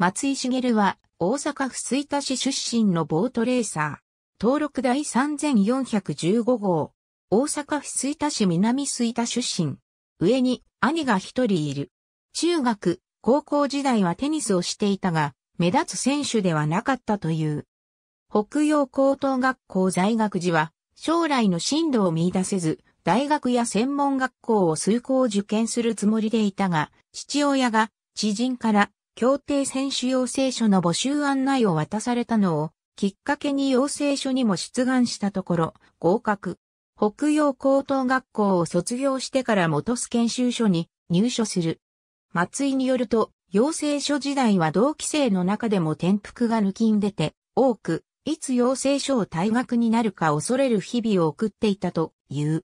松井茂は大阪府吹田市出身のボートレーサー。登録第3415号。大阪府吹田市南吹田出身。上に兄が一人いる。中学、高校時代はテニスをしていたが、目立つ選手ではなかったという。北洋高等学校在学時は、将来の進路を見出せず、大学や専門学校を数校受験するつもりでいたが、父親が知人から協定選手要請書の募集案内を渡されたのを、きっかけに要請書にも出願したところ、合格。北洋高等学校を卒業してから元須研修所に入所する。松井によると、養成所時代は同期生の中でも転覆が抜きん出て、多く、いつ養成所を退学になるか恐れる日々を送っていたという。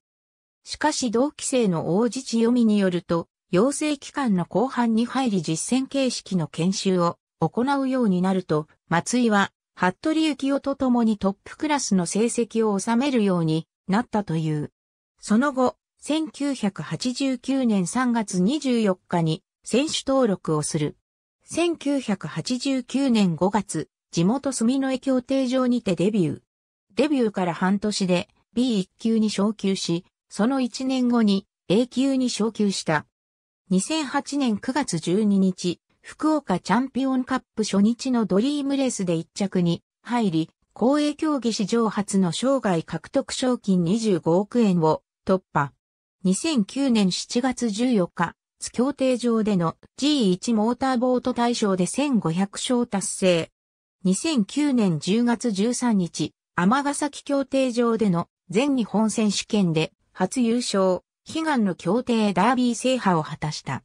しかし同期生の大地読みによると、養成期間の後半に入り実践形式の研修を行うようになると、松井は、服部幸男と共にトップクラスの成績を収めるようになったという。その後、1989年3月24日に選手登録をする。1989年5月、地元住の江協定場にてデビュー。デビューから半年で B1 級に昇級し、その1年後に A 級に昇級した。2008年9月12日、福岡チャンピオンカップ初日のドリームレースで1着に入り、公営競技史上初の生涯獲得賞金25億円を突破。2009年7月14日、津協定上での G1 モーターボート大賞で1500勝達成。2009年10月13日、天ヶ崎協定上での全日本選手権で初優勝。悲願の協定ダービー制覇を果たした。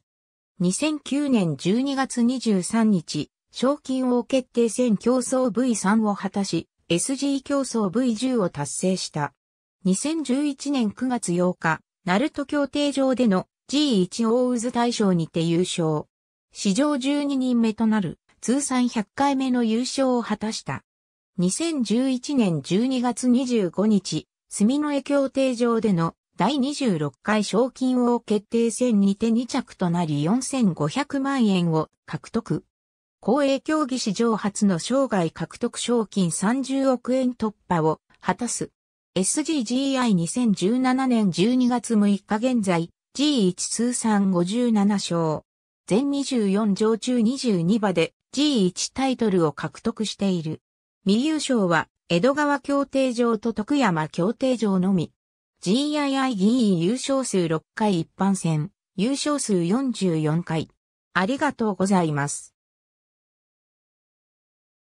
2009年12月23日、賞金王決定戦競争 V3 を果たし、SG 競争 V10 を達成した。2011年9月8日、ナルト協定上での G1 大渦大賞にて優勝。史上12人目となる通算100回目の優勝を果たした。2011年12月25日、住の江協定上での第26回賞金王決定戦にて2着となり4500万円を獲得。公営競技史上初の生涯獲得賞金30億円突破を果たす。SGGI2017 年12月6日現在、G1 通算57勝。全24場中22馬で G1 タイトルを獲得している。未優勝は江戸川協定場と徳山協定場のみ。g i i 議 e 優勝数6回一般戦、優勝数44回。ありがとうございます。